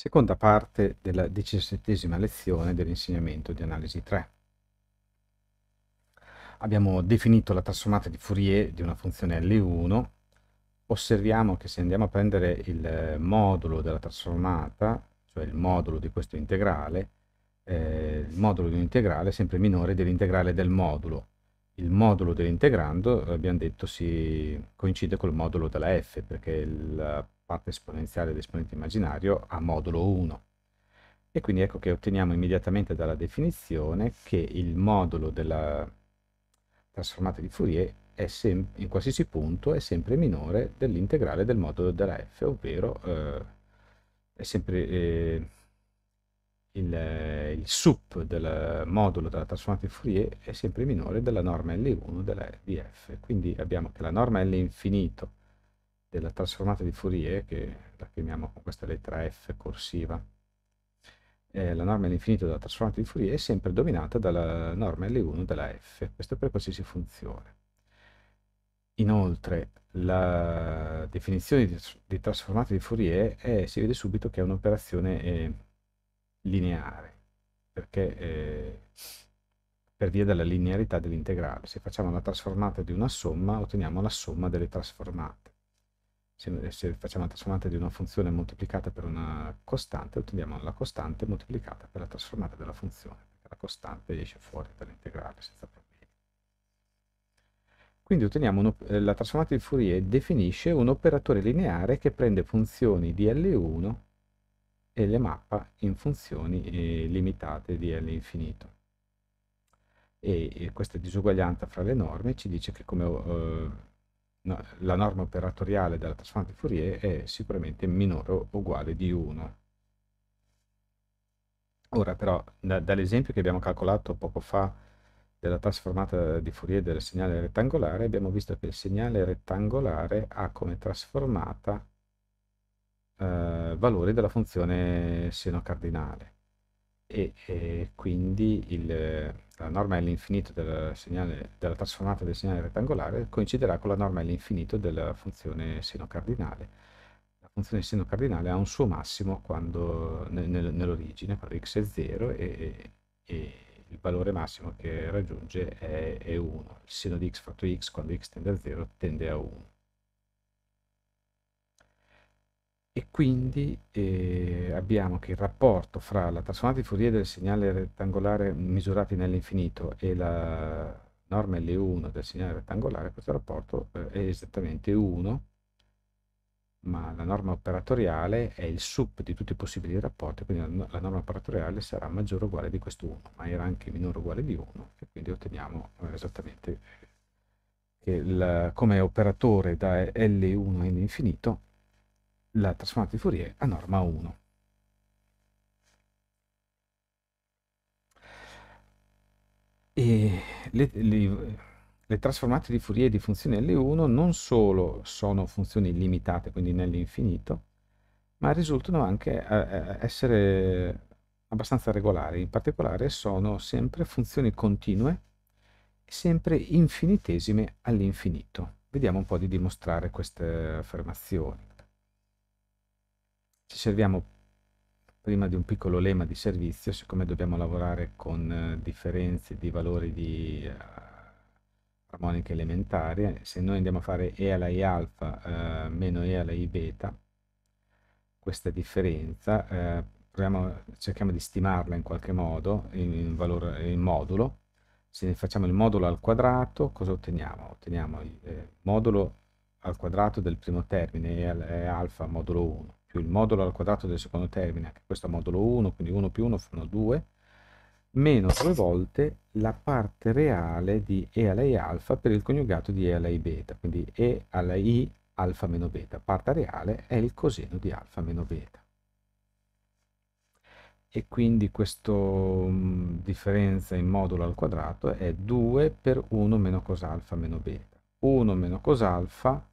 Seconda parte della diciassettesima lezione dell'insegnamento di analisi 3. Abbiamo definito la trasformata di Fourier di una funzione L1. Osserviamo che se andiamo a prendere il eh, modulo della trasformata, cioè il modulo di questo integrale, eh, il modulo di un integrale è sempre minore dell'integrale del modulo. Il modulo dell'integrando, abbiamo detto, si coincide col modulo della f, perché la parte esponenziale dell'esponente immaginario a modulo 1. E quindi ecco che otteniamo immediatamente dalla definizione che il modulo della trasformata di Fourier in qualsiasi punto è sempre minore dell'integrale del modulo della f, ovvero eh, è sempre eh, il, il, sup del modulo della trasformata di Fourier è sempre minore della norma L1 della, di f. Quindi abbiamo che la norma L infinito della trasformata di Fourier, che la chiamiamo con questa lettera F corsiva, eh, la norma all'infinito della trasformata di Fourier è sempre dominata dalla norma L1 della F, questo per qualsiasi funzione. Inoltre la definizione di, trasformata di Fourier è, si vede subito che è un'operazione eh, lineare, perché eh, per via della linearità dell'integrale. Se facciamo la trasformata di una somma, otteniamo la somma delle trasformate se, se facciamo la trasformata di una funzione moltiplicata per una costante, otteniamo la costante moltiplicata per la trasformata della funzione, perché la costante esce fuori dall'integrale senza problemi. Quindi otteniamo uno, eh, la trasformata di Fourier definisce un operatore lineare che prende funzioni di L1 e le mappa in funzioni eh, limitate di L infinito. E, e, questa disuguaglianza fra le norme ci dice che come eh, la norma operatoriale della trasformata di Fourier è sicuramente minore o uguale di 1. Ora però, da, dall'esempio che abbiamo calcolato poco fa della trasformata di Fourier del segnale rettangolare, abbiamo visto che il segnale rettangolare ha come trasformata eh, valore della funzione seno cardinale e, e quindi il, la norma all'infinito del segnale, della trasformata del segnale rettangolare coinciderà con la norma all'infinito della funzione seno cardinale. La funzione seno cardinale ha un suo massimo quando, nel, nell'origine, quando x è 0 e, e, il valore massimo che raggiunge è, è 1. Il seno di x fratto x quando x tende a 0 tende a 1. e quindi eh, abbiamo che il rapporto fra la trasformata di Fourier del segnale rettangolare misurati nell'infinito e la norma L1 del segnale rettangolare, questo rapporto eh, è esattamente 1, ma la norma operatoriale è il sup di tutti i possibili rapporti, quindi la, norma operatoriale sarà maggiore o uguale di questo 1, ma era anche minore o uguale di 1, e quindi otteniamo eh, esattamente che il, come operatore da L1 in infinito la trasformata di Fourier a norma 1. E le, le, le trasformate di Fourier di funzioni L1 non solo sono funzioni limitate, quindi nell'infinito, ma risultano anche eh, eh, essere abbastanza regolari. In particolare sono sempre funzioni continue, sempre infinitesime all'infinito. Vediamo un po' di dimostrare queste affermazioni ci serviamo prima di un piccolo lema di servizio, siccome dobbiamo lavorare con eh, differenze di valori di eh, armonica elementare, eh, se noi andiamo a fare E alla I alfa eh, meno E alla I beta, questa differenza, eh, proviamo, cerchiamo di stimarla in qualche modo, in, in, valore, in modulo, se ne facciamo il modulo al quadrato, cosa otteniamo? Otteniamo il eh, modulo al quadrato del primo termine, e alfa modulo 1, più il modulo al quadrato del secondo termine, anche questo è modulo 1, quindi 1 più 1 fanno 2, meno 3 volte la parte reale di e alla i alfa per il coniugato di e alla i beta, quindi e alla i alfa meno beta, parte reale è il coseno di alfa meno beta. E quindi questa mm, differenza in modulo al quadrato è 2 per 1 meno cos alfa meno beta. 1 meno cos alfa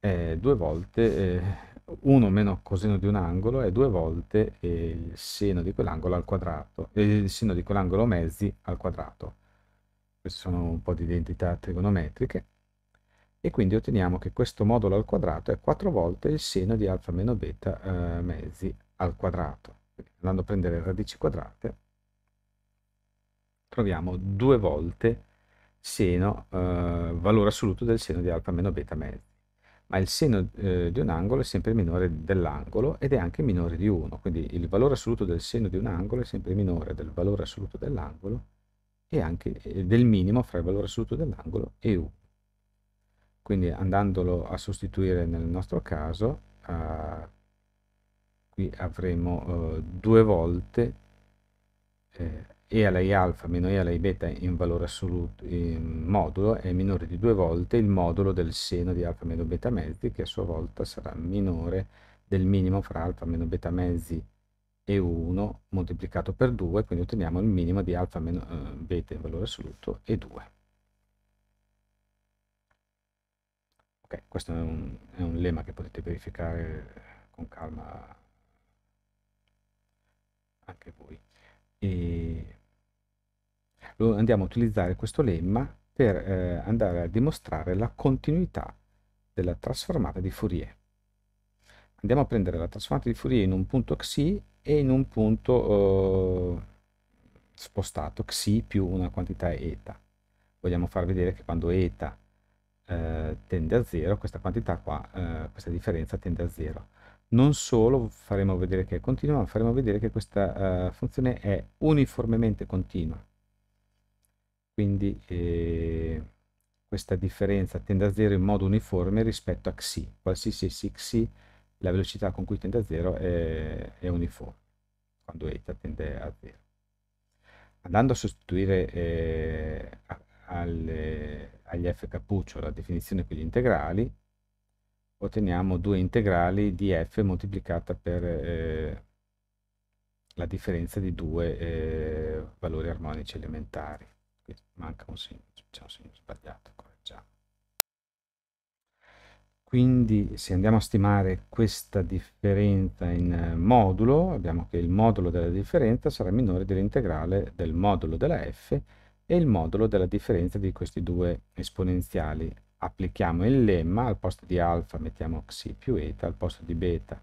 è 2 volte... Eh, 1 meno coseno di un angolo è due volte eh, il seno di quell'angolo al quadrato, eh, il seno di quell'angolo mezzi al quadrato. Queste sono un po' di identità trigonometriche. E quindi otteniamo che questo modulo al quadrato è 4 volte il seno di alfa meno beta eh, mezzi al quadrato. andando a prendere radici quadrate, troviamo 2 volte seno, eh, valore assoluto del seno di alfa meno beta mezzi ma il seno eh, di un angolo è sempre minore dell'angolo ed è anche minore di 1, quindi il valore assoluto del seno di un angolo è sempre minore del valore assoluto dell'angolo e anche eh, del minimo fra il valore assoluto dell'angolo e u. Quindi andandolo a sostituire nel nostro caso, eh, qui avremo eh, due volte eh, e alla I alfa meno E alla I beta in valore assoluto in modulo è minore di due volte il modulo del seno di alfa meno beta mezzi che a sua volta sarà minore del minimo fra alfa meno beta mezzi e 1 moltiplicato per 2 quindi otteniamo il minimo di alfa meno eh, beta in valore assoluto e 2 ok questo è un, è un lema che potete verificare con calma anche voi e andiamo a utilizzare questo lemma per eh, andare a dimostrare la continuità della trasformata di Fourier. Andiamo a prendere la trasformata di Fourier in un punto xi e in un punto eh, spostato xi più una quantità eta. Vogliamo far vedere che quando eta eh, tende a 0, questa quantità qua, eh, questa differenza tende a 0 non solo faremo vedere che è continua, ma faremo vedere che questa uh, funzione è uniformemente continua quindi eh, questa differenza tende a zero in modo uniforme rispetto a xi, qualsiasi xi la velocità con cui tende a zero è, è uniforme, quando eta tende a zero. Andando a sostituire eh, alle, agli f cappuccio la definizione con gli integrali, otteniamo due integrali di f moltiplicata per eh, la differenza di due eh, valori armonici elementari manca un segno, c'è un segno sbagliato, correggiamo. Quindi se andiamo a stimare questa differenza in eh, modulo, abbiamo che il modulo della differenza sarà minore dell'integrale del modulo della f e il modulo della differenza di questi due esponenziali. Applichiamo il lemma, al posto di alfa mettiamo xi più eta, al posto di beta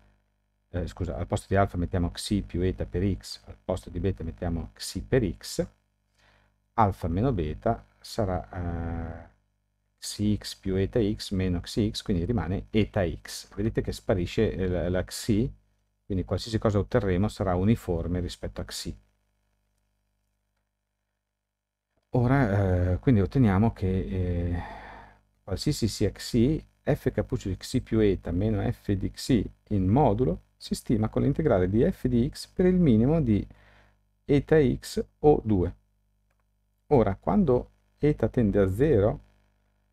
eh, scusa, al posto di alfa mettiamo xi più eta per x, al posto di beta mettiamo xi per x, alfa meno beta sarà eh, xx più eta x meno x, quindi rimane eta x. Vedete che sparisce eh, la, la xi, quindi qualsiasi cosa otterremo sarà uniforme rispetto a xi. Ora, eh, quindi otteniamo che eh, qualsiasi sia xi, f cappuccio di xi più eta meno f di xi in modulo si stima con l'integrale di f di x per il minimo di eta x o 2. Ora, quando eta tende a 0,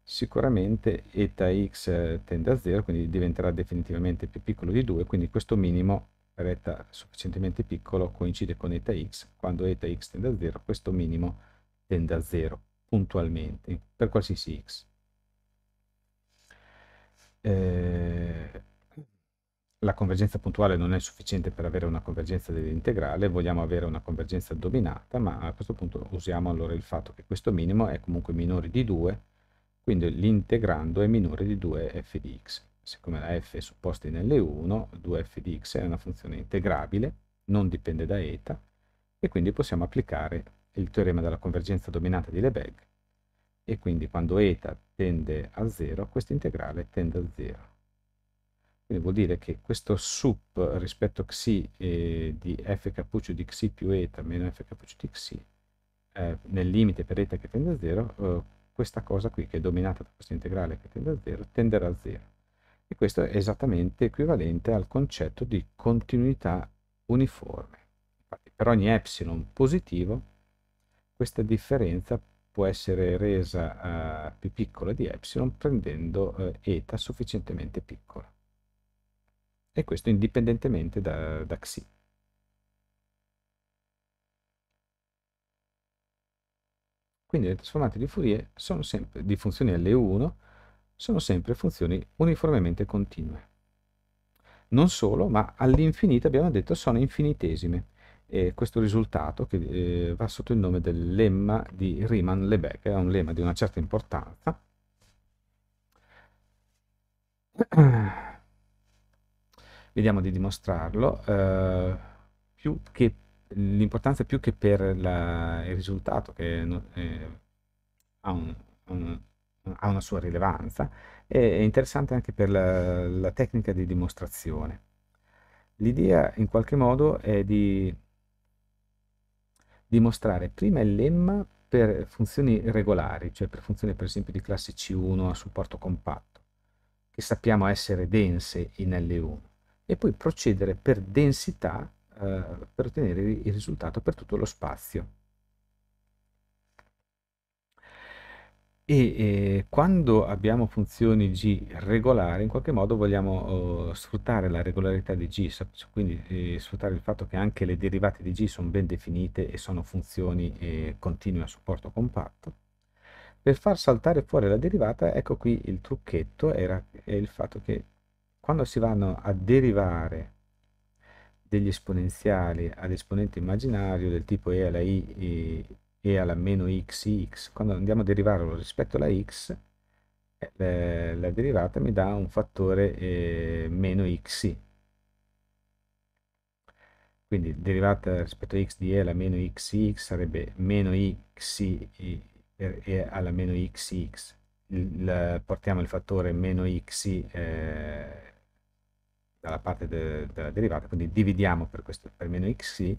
sicuramente eta x eh, tende a 0, quindi diventerà definitivamente più piccolo di 2, quindi questo minimo retta sufficientemente piccolo coincide con eta x, quando eta x tende a 0 questo minimo tende a 0 puntualmente per qualsiasi x. Eh, la convergenza puntuale non è sufficiente per avere una convergenza dell'integrale, vogliamo avere una convergenza dominata, ma a questo punto usiamo allora il fatto che questo minimo è comunque minore di 2, quindi l'integrando è minore di 2 f di x. Siccome la f è supposta in L1, 2f di x è una funzione integrabile, non dipende da eta, e quindi possiamo applicare il teorema della convergenza dominata di Lebesgue, e quindi quando eta tende a 0, questo integrale tende a 0 quindi vuol dire che questo sup rispetto a xi eh, di f cappuccio di xi più eta meno f cappuccio di xi eh, nel limite per eta che tende a 0 eh, questa cosa qui che è dominata da questa integrale che tende a 0 tenderà a 0 e questo è esattamente equivalente al concetto di continuità uniforme Infatti, per ogni epsilon positivo questa differenza può essere resa eh, più piccola di epsilon prendendo eh, eta sufficientemente piccola e questo indipendentemente da, da XI. Quindi le trasformate di Fourier sono sempre, di funzioni L1 sono sempre funzioni uniformemente continue. Non solo, ma all'infinito abbiamo detto sono infinitesime. E questo risultato che eh, va sotto il nome del lemma di Riemann-Lebesgue, è un lemma di una certa importanza. vediamo di dimostrarlo, eh, l'importanza più che per la, il risultato che eh, ha, un, un, ha, una sua rilevanza, è interessante anche per la, la tecnica di dimostrazione. L'idea in qualche modo è di dimostrare prima il lemma per funzioni regolari, cioè per funzioni per esempio di classe C1 a supporto compatto, che sappiamo essere dense in L1 e poi procedere per densità eh, per ottenere il risultato per tutto lo spazio. E eh, quando abbiamo funzioni G regolari, in qualche modo vogliamo eh, sfruttare la regolarità di G, quindi eh, sfruttare il fatto che anche le derivate di G sono ben definite e sono funzioni eh, continue a supporto compatto per far saltare fuori la derivata, ecco qui il trucchetto era il fatto che quando si vanno a derivare degli esponenziali ad esponente immaginario del tipo e alla i e, e alla meno xx, quando andiamo a derivarlo rispetto alla x, eh, la derivata mi dà un fattore eh, meno x Quindi derivata rispetto a x di e alla meno x x sarebbe meno xi e alla meno x x portiamo il fattore meno x eh, dalla parte de, della derivata, quindi dividiamo per, questo, per meno xi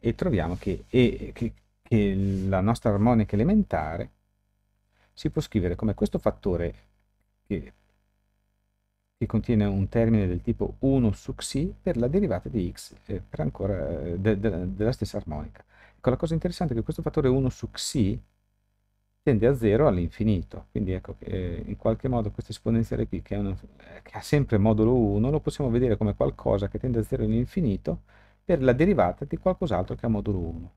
e troviamo che, e, che, che la nostra armonica elementare si può scrivere come questo fattore che, che contiene un termine del tipo 1 su xi per la derivata di x eh, ancora, eh, de, de, della stessa armonica. Ecco, la cosa interessante è che questo fattore 1 su xi tende a 0 all'infinito. Quindi ecco che eh, in qualche modo questa esponenziale qui, che, una, che, ha sempre modulo 1, lo possiamo vedere come qualcosa che tende a 0 all'infinito per la derivata di qualcos'altro che ha modulo 1.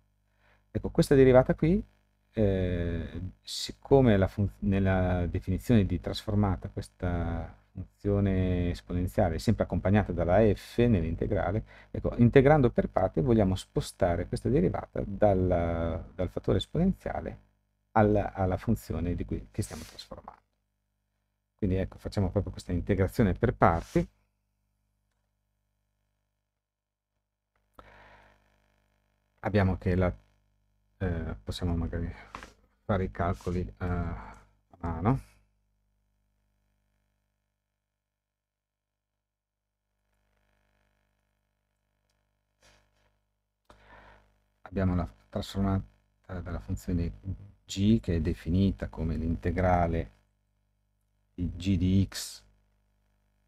Ecco, questa derivata qui, eh, siccome nella definizione di trasformata questa funzione esponenziale è sempre accompagnata dalla f nell'integrale, ecco, integrando per parte vogliamo spostare questa derivata dal, dal fattore esponenziale alla, alla funzione di cui, che stiamo trasformando. Quindi ecco, facciamo proprio questa integrazione per parti. Abbiamo che la, eh, possiamo magari fare i calcoli eh, a mano. Abbiamo la trasformata della funzione g che è definita come l'integrale di g di x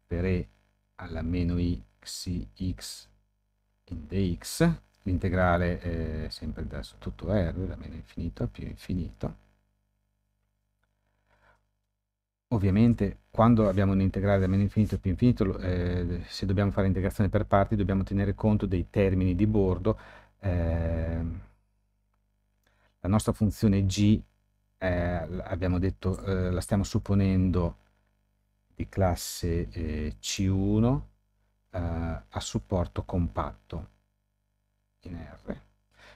per e alla meno x in dx, l'integrale è sempre da tutto r, da meno infinito a più infinito. Ovviamente quando abbiamo un integrale da meno infinito a più infinito, eh, se dobbiamo fare integrazione per parti dobbiamo tenere conto dei termini di bordo eh, la nostra funzione g è, eh, abbiamo detto, eh, la stiamo supponendo di classe eh, C1 eh, a supporto compatto in R.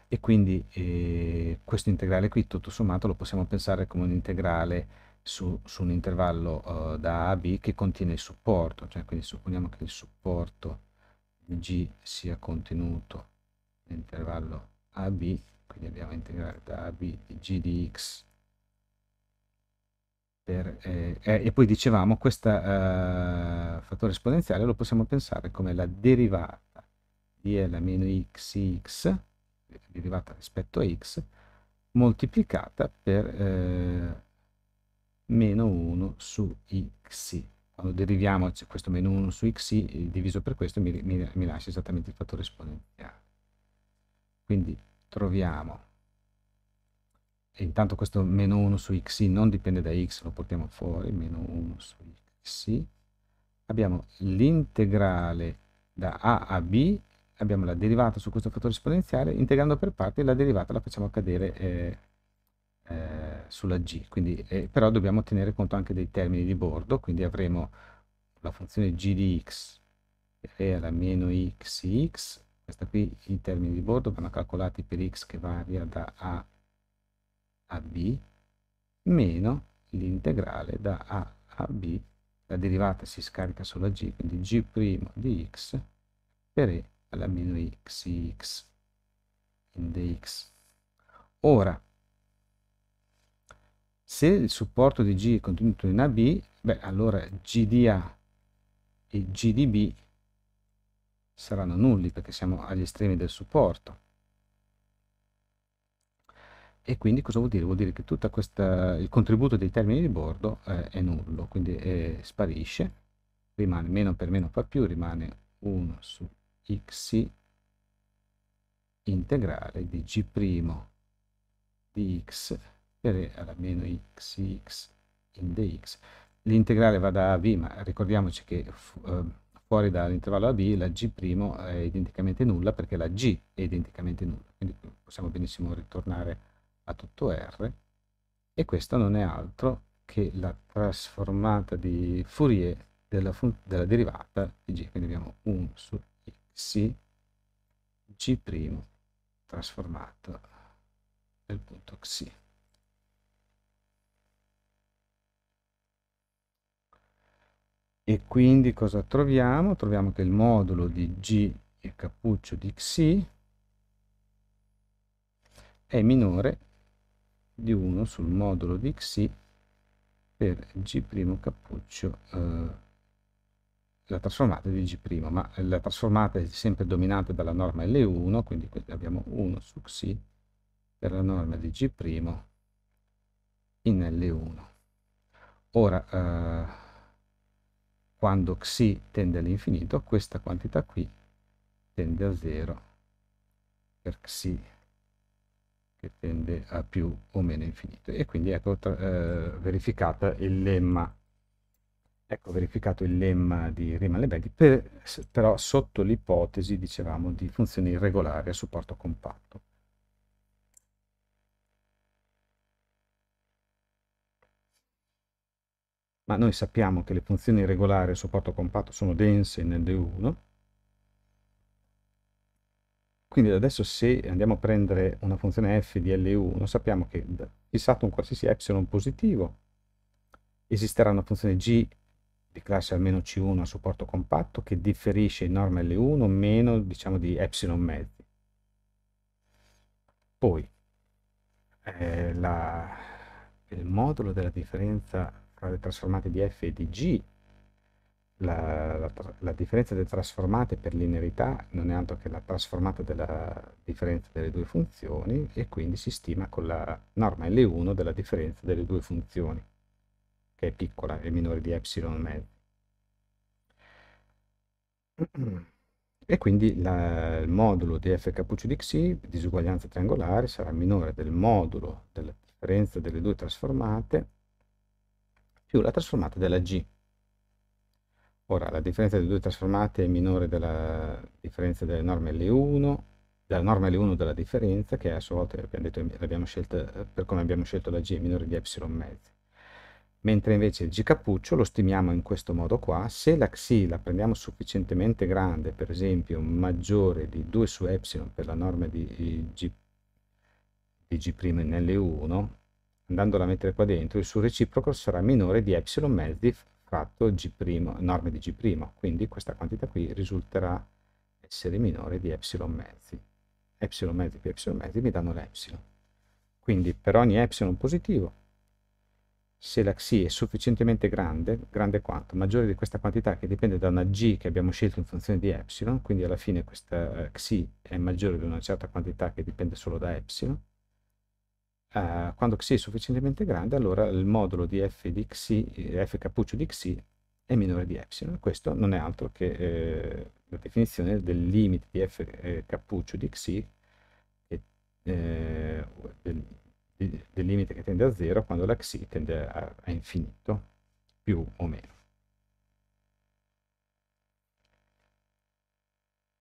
E quindi eh, questo integrale qui, tutto sommato, lo possiamo pensare come un integrale su, su un intervallo eh, da A a B che contiene il supporto, cioè quindi supponiamo che il supporto di G sia contenuto nell'intervallo A a B quindi andiamo a integrare da b di g di x per, eh, eh, e poi dicevamo questo eh, fattore esponenziale lo possiamo pensare come la derivata di L meno x x derivata rispetto a x moltiplicata per eh, meno 1 su x quando deriviamo cioè, questo meno 1 su x eh, diviso per questo mi, mi, mi lascia esattamente il fattore esponenziale quindi troviamo, e intanto questo meno 1 su x non dipende da x, lo portiamo fuori, meno 1 su x, abbiamo l'integrale da a a b, abbiamo la derivata su questo fattore esponenziale, integrando per parti la derivata la facciamo cadere eh, eh sulla g, quindi, eh, però dobbiamo tenere conto anche dei termini di bordo, quindi avremo la funzione g di x è la meno xx questa qui i termini di bordo vanno calcolati per x che varia da a a b meno l'integrale da a a b la derivata si scarica sulla g quindi g' di x per e alla meno xx in dx ora se il supporto di g è contenuto in ab beh allora g di a e g di b saranno nulli perché siamo agli estremi del supporto. E quindi cosa vuol dire? Vuol dire che tutto il contributo dei termini di bordo eh, è nullo, quindi eh, sparisce, rimane meno per meno fa più, rimane 1 su x integrale di g' di x per alla meno xx in dx. L'integrale va da a v, ma ricordiamoci che... Uh, fuori dall'intervallo AB la G' è identicamente nulla perché la G è identicamente nulla. Quindi possiamo benissimo ritornare a tutto R e questa non è altro che la trasformata di Fourier della, della derivata di G. Quindi abbiamo 1 su X G' trasformato nel punto Xi. e quindi cosa troviamo? Troviamo che il modulo di G e cappuccio di Xi è minore di 1 sul modulo di Xi per G' cappuccio eh, la trasformata di G', ma la trasformata è sempre dominata dalla norma L1, quindi abbiamo 1 su Xi per la norma di G' in L1. Ora, eh, quando xi tende all'infinito, questa quantità qui tende a 0 per xi che tende a più o meno infinito. E quindi ecco eh, verificata il lemma. Ecco verificato il lemma di Riemann-Lebedi, per, però sotto l'ipotesi, dicevamo, di funzioni irregolari a supporto compatto. ma noi sappiamo che le funzioni regolari a supporto compatto sono dense in D1, quindi adesso se andiamo a prendere una funzione f di L1, sappiamo che fissato un qualsiasi epsilon positivo, esisterà una funzione g di classe almeno C1 a supporto compatto che differisce in norma L1 meno, diciamo, di epsilon mezzi. Poi, eh, la, il modulo della differenza tra le trasformate di f e di g, la, la, la differenza delle trasformate per linearità non è altro che la trasformata della differenza delle due funzioni e quindi si stima con la norma L1 della differenza delle due funzioni, che è piccola, e minore di epsilon mezzo. E quindi la, il modulo di f cappuccio di xi, disuguaglianza triangolare, sarà minore del modulo della differenza delle due trasformate più la trasformata della G. Ora, la differenza delle due trasformate è minore della differenza delle norme L1, della norma L1 della differenza, che a sua volta abbiamo detto, abbiamo scelta, per come abbiamo scelto la G è minore di epsilon mezzi. Mentre invece il G cappuccio lo stimiamo in questo modo qua, se la xi la prendiamo sufficientemente grande, per esempio maggiore di 2 su epsilon per la norma di eh, G, di G' in L1, andandola a mettere qua dentro, il suo reciproco sarà minore di ε mezzi fratto G', norme di G', quindi questa quantità qui risulterà essere minore di ε mezzi. ε mezzi più ε mezzi mi danno l'ε. Quindi per ogni ε positivo, se la xi è sufficientemente grande, grande quanto? Maggiore di questa quantità che dipende da una g che abbiamo scelto in funzione di ε, quindi alla fine questa eh, xi è maggiore di una certa quantità che dipende solo da ε, eh, quando xi è sufficientemente grande, allora il modulo di f di xi, eh, f cappuccio di xi è minore di epsilon. Questo non è altro che eh, la definizione del limite di f eh, cappuccio di xi, eh, del, del, limite che tende a 0 quando la xi tende a, a infinito, più o meno.